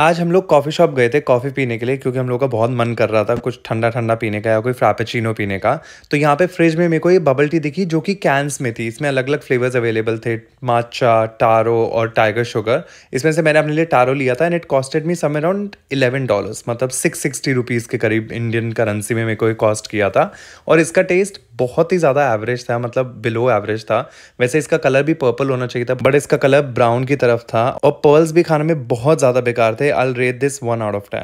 आज हम लोग कॉफ़ी शॉप गए थे कॉफ़ी पीने के लिए क्योंकि हम लोग का बहुत मन कर रहा था कुछ ठंडा ठंडा पीने का या कोई फ्रापेचिनो पीने का तो यहाँ पे फ्रिज में मेरे को ये बबल टी दिखी जो कि कैंस में थी इसमें अलग अलग फ्लेवर्स अवेलेबल थे माचा टारो और टाइगर शुगर इसमें से मैंने अपने लिए टारो लिया था and it costed me some around eleven dollars मतलब सिक्स सिक्सटी रुपीज़ के करीब इंडियन करेंसी में मेरे को ये कॉस्ट किया था और इसका टेस्ट बहुत ही ज़्यादा एवरेज था मतलब बिलो एवरेज था वैसे इसका कलर भी पर्पल होना चाहिए था बट इसका कलर ब्राउन की तरफ था और पर्ल्स भी खाने में बहुत ज़्यादा बेकार थे I rate this one out of ten